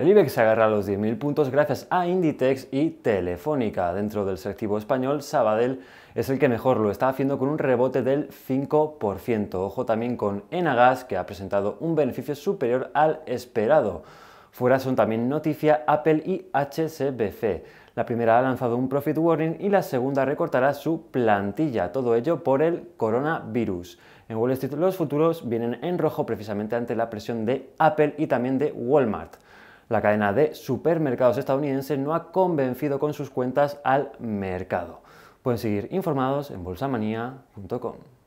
El IBEX agarra los 10.000 puntos gracias a Inditex y Telefónica. Dentro del selectivo español, Sabadell es el que mejor lo está haciendo con un rebote del 5%. Ojo también con Enagas, que ha presentado un beneficio superior al esperado. Fuera son también Noticia, Apple y HSBC. La primera ha lanzado un profit warning y la segunda recortará su plantilla, todo ello por el coronavirus. En Wall Street los futuros vienen en rojo precisamente ante la presión de Apple y también de Walmart la cadena de supermercados estadounidense no ha convencido con sus cuentas al mercado. Pueden seguir informados en bolsamanía.com.